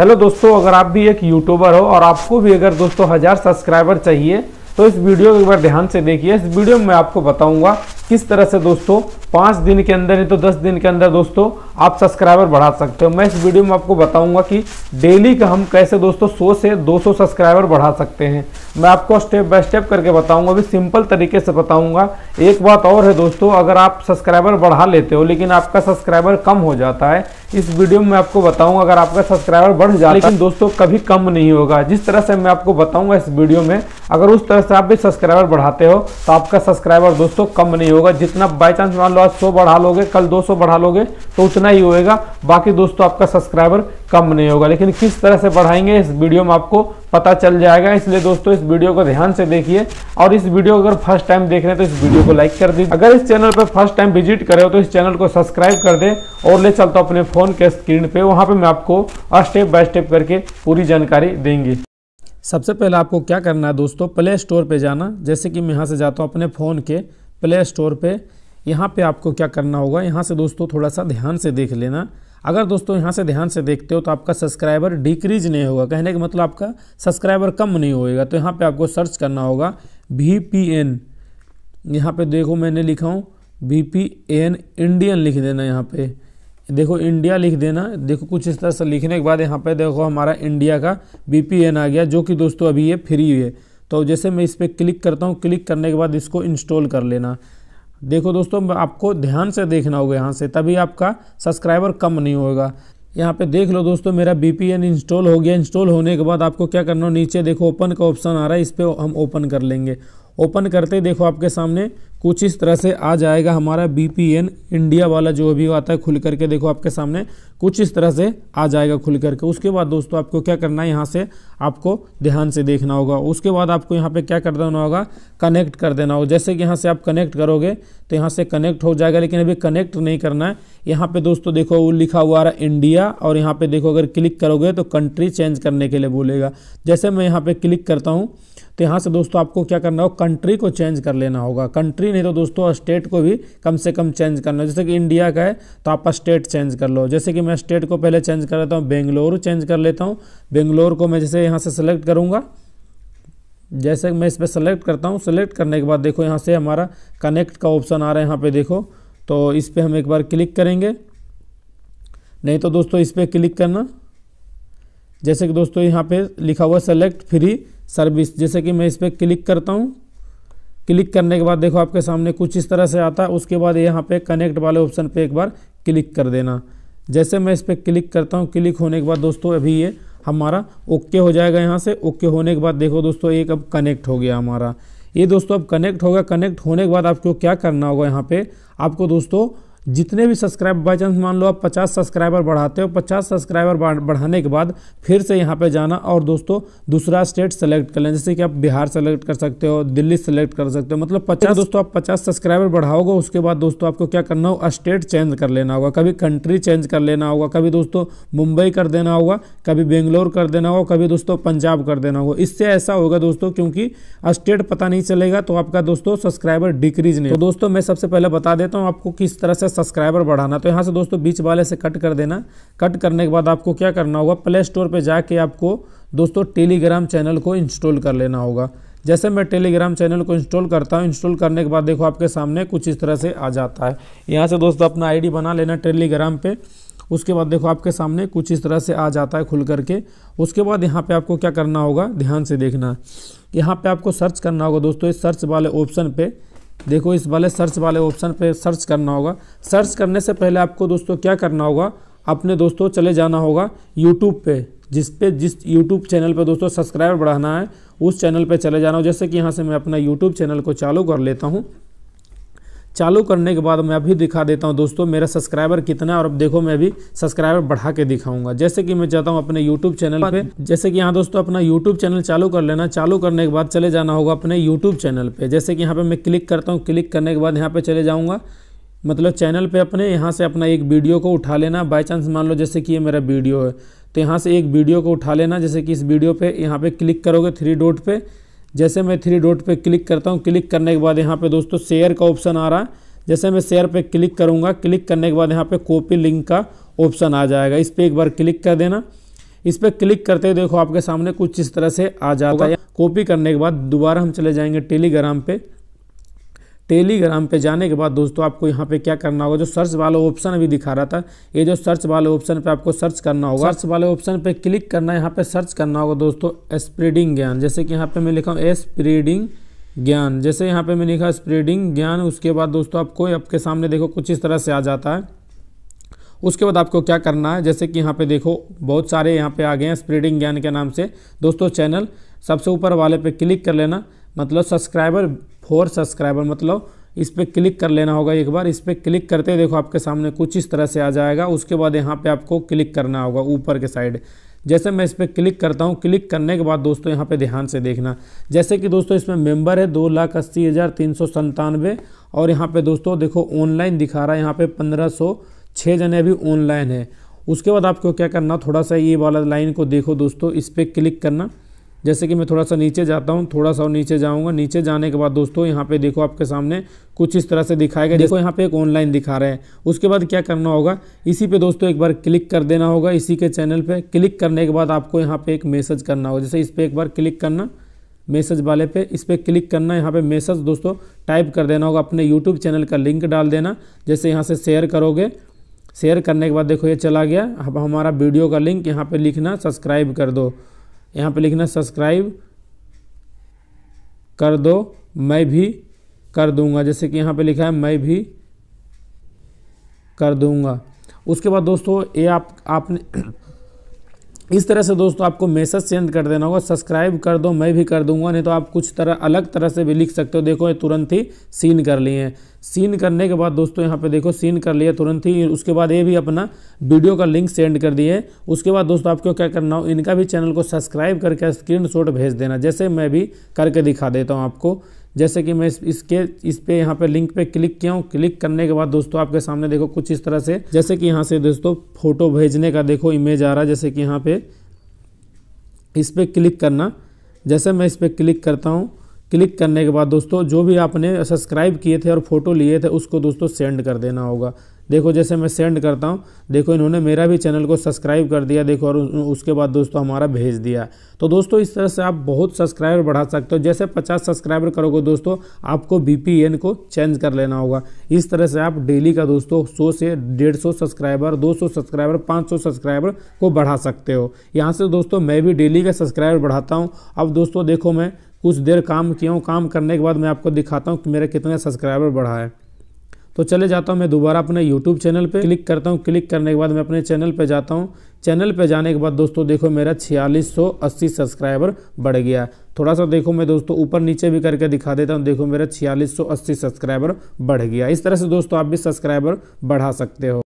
hello दोस्तों अगर आप भी एक यूट्यूबर हो और आपको भी अगर दोस्तों हज़ार सब्सक्राइबर चाहिए तो इस वीडियो को एक बार ध्यान से देखिए इस वीडियो में मैं आपको बताऊंगा किस तरह से दोस्तों पाँच दिन के अंदर नहीं तो दस दिन के अंदर दोस्तों आप सब्सक्राइबर बढ़ा सकते हो मैं इस वीडियो में आपको बताऊंगा कि डेली का हम कैसे दोस्तों 100 से 200 सब्सक्राइबर बढ़ा सकते हैं मैं आपको स्टेप बाय स्टेप करके बताऊंगा अभी सिंपल तरीके से बताऊंगा एक बात और है दोस्तों अगर आप सब्सक्राइबर बढ़ा लेते हो लेकिन आपका सब्सक्राइबर कम हो जाता है इस वीडियो में आपको बताऊंगा अगर आपका सब्सक्राइबर बढ़ जाए लेकिन दोस्तों कभी कम नहीं होगा जिस तरह से मैं आपको बताऊंगा इस वीडियो में अगर उस तरह से आप भी सब्सक्राइबर बढ़ाते हो तो आपका सब्सक्राइबर दोस्तों कम नहीं होगा जितना बाई चांस मान लो आज सौ बढ़ा लोगे कल दो सौ बढ़ा लोगे तो उतना ही होएगा बाकी दोस्तों आपका सब्सक्राइबर कम नहीं होगा लेकिन किस तरह से बढ़ाएंगे इस वीडियो में आपको पता चल जाएगा इसलिए दोस्तों इस वीडियो को ध्यान से देखिए और इस वीडियो अगर फर्स्ट टाइम देख रहे हैं तो इस वीडियो को लाइक कर दीजिए अगर इस चैनल पर फर्स्ट टाइम विजिट करे हो तो इस चैनल को सब्सक्राइब कर दे और ले चलता अपने फ़ोन के स्क्रीन पर वहाँ पर मैं आपको स्टेप बाय स्टेप करके पूरी जानकारी देंगे सबसे पहले आपको क्या करना है दोस्तों प्ले स्टोर पर जाना जैसे कि मैं यहाँ से जाता हूँ अपने फ़ोन के प्ले स्टोर पर यहाँ पे आपको क्या करना होगा यहाँ से दोस्तों थोड़ा सा ध्यान से देख लेना अगर दोस्तों यहाँ से ध्यान से देखते हो तो आपका सब्सक्राइबर डिक्रीज नहीं होगा कहने का मतलब आपका सब्सक्राइबर कम नहीं होएगा तो यहाँ पे आपको सर्च करना होगा वी पी एन यहाँ पर देखो मैंने लिखा हूँ वी पी एन इंडियन लिख देना यहाँ पे देखो इंडिया लिख देना देखो कुछ इस तरह से लिखने के बाद यहाँ पे देखो हमारा इंडिया का वी पी एन आ गया जो कि दोस्तों अभी ये फ्री है तो जैसे मैं इस पर क्लिक करता हूँ क्लिक करने के बाद इसको इंस्टॉल कर लेना देखो दोस्तों आपको ध्यान से देखना होगा यहाँ से तभी आपका सब्सक्राइबर कम नहीं होगा यहाँ पे देख लो दोस्तों मेरा बी इंस्टॉल हो गया इंस्टॉल होने के बाद आपको क्या करना हो नीचे देखो ओपन का ऑप्शन आ रहा है इस पर हम ओपन कर लेंगे ओपन करते ही देखो आपके सामने कुछ इस तरह से आ जाएगा हमारा बी इंडिया वाला जो अभी आता है खुल करके देखो आपके सामने कुछ इस तरह से आ जाएगा खुल करके उसके बाद दोस्तों आपको क्या करना है यहाँ से आपको ध्यान से देखना होगा उसके बाद आपको यहाँ पे क्या कर देना होगा कनेक्ट कर देना होगा जैसे कि यहाँ से आप कनेक्ट करोगे तो यहाँ से कनेक्ट हो जाएगा लेकिन अभी कनेक्ट नहीं करना है यहाँ पर दोस्तों देखो वो लिखा हुआ आ रहा है इंडिया और यहाँ पे देखो अगर क्लिक करोगे तो कंट्री चेंज करने के लिए बोलेगा जैसे मैं यहाँ पे क्लिक करता हूँ तो यहाँ से दोस्तों आपको क्या करना होगा कंट्री को चेंज कर लेना होगा कंट्री ज़रूरी नहीं तो दोस्तों स्टेट को भी कम से कम चेंज करना जैसे कि इंडिया का है तो आप स्टेट चेंज कर लो जैसे कि मैं स्टेट को पहले चेंज कर लेता हूँ बेंगलोर चेंज कर लेता हूँ बेंगलोर को मैं जैसे यहाँ से सेलेक्ट करूँगा जैसे मैं इस पर सेलेक्ट करता हूँ सेलेक्ट करने के बाद देखो यहाँ से हमारा कनेक्ट का ऑप्शन आ रहा है यहाँ पर देखो तो इस पर हम एक बार क्लिक करेंगे नहीं तो दोस्तों इस पर क्लिक करना जैसे कि दोस्तों यहाँ पे लिखा हुआ सेलेक्ट फ्री सर्विस जैसे कि मैं इस पर क्लिक करता हूँ क्लिक करने के बाद देखो आपके सामने कुछ इस तरह से आता है उसके बाद यहाँ पे कनेक्ट वाले ऑप्शन पे एक बार क्लिक कर देना जैसे मैं इस पर क्लिक करता हूँ क्लिक होने के बाद दोस्तों अभी ये हमारा ओके हो जाएगा यहाँ से ओके होने के बाद देखो दोस्तों एक अब कनेक्ट हो गया हमारा ये दोस्तों अब कनेक्ट होगा कनेक्ट होने के बाद आपको क्या करना होगा यहाँ पर आपको दोस्तों जितने भी सब्सक्राइब बाई चांस मान लो आप 50 सब्सक्राइबर बढ़ाते हो 50 सब्सक्राइबर बढ़ाने के बाद फिर से यहाँ पे जाना और दोस्तों दूसरा स्टेट सेलेक्ट कर लें जैसे कि आप बिहार सेलेक्ट कर सकते हो दिल्ली सेलेक्ट कर सकते हो मतलब 50 दोस्तों आप 50 सब्सक्राइबर बढ़ाओगे उसके बाद दोस्तों आपको क्या करना होगा स्टेट चेंज कर लेना होगा कभी कंट्री चेंज कर लेना होगा कभी दोस्तों मुंबई कर देना होगा कभी बेंगलोर कर देना होगा कभी दोस्तों पंजाब कर देना होगा इससे ऐसा होगा दोस्तों क्योंकि स्टेट पता नहीं चलेगा तो आपका दोस्तों सब्सक्राइबर डिक्रीज नहीं तो दोस्तों मैं सबसे पहले बता देता हूँ आपको किस तरह से सब्सक्राइबर बढ़ाना तो यहाँ से दोस्तों बीच वाले से कट कर देना कट करने के बाद आपको क्या करना होगा प्ले स्टोर पर जाके आपको दोस्तों टेलीग्राम चैनल को इंस्टॉल कर लेना होगा जैसे मैं टेलीग्राम चैनल को इंस्टॉल करता हूँ इंस्टॉल करने के बाद देखो आपके सामने कुछ इस तरह से आ जाता है यहाँ से दोस्तों अपना आईडी बना लेना टेलीग्राम पे उसके बाद देखो आपके सामने कुछ इस तरह से आ जाता है खुल करके उसके बाद यहाँ पे आपको क्या करना होगा ध्यान से देखना यहाँ पे आपको सर्च करना होगा दोस्तों इस सर्च वाले ऑप्शन पर देखो इस वाले सर्च वाले ऑप्शन पे सर्च करना होगा सर्च करने से पहले आपको दोस्तों क्या करना होगा अपने दोस्तों चले जाना होगा यूट्यूब पे जिस पे जिस यूट्यूब चैनल पे दोस्तों सब्सक्राइबर बढ़ाना है उस चैनल पे चले जाना हो जैसे कि यहाँ से मैं अपना यूट्यूब चैनल को चालू कर लेता हूँ चालू करने के बाद मैं अभी दिखा देता हूँ दोस्तों मेरा सब्सक्राइबर कितना और अब देखो मैं अभी सब्सक्राइबर बढ़ा के दिखाऊंगा जैसे कि मैं चाहता हूँ अपने यूट्यूब चैनल पे जैसे कि यहाँ दोस्तों अपना यूट्यूब चैनल चालू कर लेना चालू करने के बाद चले जाना होगा अपने यूट्यूब चैनल पर जैसे कि यहाँ पर मैं क्लिक करता हूँ क्लिक करने के बाद यहाँ पर चले जाऊँगा मतलब चैनल पर अपने यहाँ से अपना एक वीडियो को उठा लेना बाई चांस मान लो जैसे कि ये मेरा वीडियो है तो यहाँ से एक वीडियो को उठा लेना जैसे कि इस वीडियो पर यहाँ पे क्लिक करोगे थ्री डोट पर जैसे मैं थ्री डॉट पे क्लिक करता हूँ क्लिक करने के बाद यहाँ पे दोस्तों शेयर का ऑप्शन आ रहा है जैसे मैं शेयर पे क्लिक करूँगा क्लिक करने के बाद यहाँ पे कॉपी लिंक का ऑप्शन आ जाएगा इस पर एक बार क्लिक कर देना इस पर क्लिक करते हुए देखो आपके सामने कुछ इस तरह से आ जाता है कॉपी करने के बाद दोबारा हम चले जाएंगे टेलीग्राम पे टेलीग्राम पे जाने के बाद दोस्तों आपको यहाँ पे क्या करना होगा जो सर्च वाले ऑप्शन अभी दिखा रहा था ये जो सर्च वाले ऑप्शन पे आपको सर्च करना होगा सर्च वाले ऑप्शन पे क्लिक करना है यहाँ पे सर्च करना होगा दोस्तों स्प्रेडिंग ज्ञान जैसे कि यहाँ पे मैं लिखा हूँ स्प्रेडिंग ज्ञान जैसे यहाँ पे मैं लिखा स्प्रेडिंग ज्ञान उसके बाद दोस्तों आपको आपके सामने देखो कुछ इस तरह से आ जाता है उसके बाद आपको क्या करना है जैसे कि यहाँ पे देखो बहुत सारे यहाँ पे आ गए हैं स्प्रेडिंग ज्ञान के नाम से दोस्तों चैनल सबसे ऊपर वाले पे क्लिक कर लेना मतलब सब्सक्राइबर फोर सब्सक्राइबर मतलब इस पर क्लिक कर लेना होगा एक बार इस पर क्लिक करते देखो आपके सामने कुछ इस तरह से आ जाएगा उसके बाद यहाँ पे आपको क्लिक करना होगा ऊपर के साइड जैसे मैं इस पर क्लिक करता हूँ क्लिक करने के बाद दोस्तों यहाँ पे ध्यान से देखना जैसे कि दोस्तों इसमें मेंबर है दो लाख अस्सी हज़ार तीन सौ संतानवे और यहाँ पे दोस्तों देखो ऑनलाइन दिखा रहा है यहाँ पे पंद्रह सौ छः जने अभी ऑनलाइन है उसके बाद आपको क्या करना थोड़ा सा ये वाला लाइन को देखो दोस्तों इस पर क्लिक करना जैसे कि मैं थोड़ा सा नीचे जाता हूँ थोड़ा सा और नीचे जाऊँगा नीचे जाने के बाद दोस्तों यहाँ पे देखो आपके सामने कुछ इस तरह से दिखाएगा देखो यहाँ पे एक ऑनलाइन दिखा रहा है उसके बाद क्या करना होगा इसी पे दोस्तों एक बार क्लिक कर देना होगा इसी के चैनल पे क्लिक करने के बाद आपको यहाँ पर एक मैसेज करना होगा जैसे इस पर एक बार क्लिक करना मैसेज वाले पे इस पर क्लिक करना यहाँ पे मैसेज दोस्तों टाइप कर देना होगा अपने यूट्यूब चैनल का लिंक डाल देना जैसे यहाँ से शेयर करोगे शेयर करने के बाद देखो ये चला गया अब हमारा वीडियो का लिंक यहाँ पर लिखना सब्सक्राइब कर दो यहाँ पे लिखना सब्सक्राइब कर दो मैं भी कर दूंगा जैसे कि यहाँ पे लिखा है मैं भी कर दूंगा उसके बाद दोस्तों ये आप आपने इस तरह से दोस्तों आपको मैसेज सेंड कर देना होगा सब्सक्राइब कर दो मैं भी कर दूंगा नहीं तो आप कुछ तरह अलग तरह से भी लिख सकते हो देखो ये तुरंत ही सीन कर लिए हैं सीन करने के बाद दोस्तों यहाँ पे देखो सीन कर लिए तुरंत ही उसके बाद ये भी अपना वीडियो का लिंक सेंड कर दिए उसके बाद दोस्तों आपको क्या करना हो इनका भी चैनल को सब्सक्राइब करके स्क्रीन भेज देना जैसे मैं भी करके दिखा देता हूँ आपको जैसे कि मैं इसके इस पे यहाँ पे लिंक पे क्लिक किया हूँ क्लिक करने के बाद दोस्तों आपके सामने देखो कुछ इस तरह से जैसे कि यहाँ से दोस्तों फोटो भेजने का देखो इमेज आ रहा है जैसे कि यहाँ पे इस पर क्लिक करना जैसे मैं इस पर क्लिक करता हूँ क्लिक करने के बाद दोस्तों जो भी आपने सब्सक्राइब किए थे और फोटो लिए थे उसको दोस्तों सेंड कर देना होगा देखो जैसे मैं सेंड करता हूँ देखो इन्होंने मेरा भी चैनल को सब्सक्राइब कर दिया देखो और उसके बाद दोस्तों हमारा भेज दिया तो दोस्तों इस तरह से आप बहुत सब्सक्राइबर बढ़ा सकते हो जैसे पचास सब्सक्राइबर करोगे दोस्तों आपको बी को चेंज कर लेना होगा इस तरह से आप डेली का दोस्तों सौ से डेढ़ सब्सक्राइबर दो सब्सक्राइबर पाँच सब्सक्राइबर को बढ़ा सकते हो यहाँ से दोस्तों मैं भी डेली का सब्सक्राइबर बढ़ाता हूँ अब दोस्तों देखो मैं कुछ देर काम किया हूँ काम करने के बाद मैं आपको दिखाता हूँ कि मेरा कितना सब्सक्राइबर बढ़ा है तो चले जाता हूँ मैं दोबारा अपने यूट्यूब चैनल पर क्लिक करता हूँ क्लिक करने के बाद मैं अपने चैनल पर जाता हूँ चैनल पे जाने के बाद दोस्तों देखो मेरा 4680 सब्सक्राइबर बढ़ गया थोड़ा सा देखो मैं दोस्तों ऊपर नीचे भी करके दिखा देता हूँ देखो मेरा 4680 सब्सक्राइबर बढ़ गया इस तरह से दोस्तों आप भी सब्सक्राइबर बढ़ा सकते हो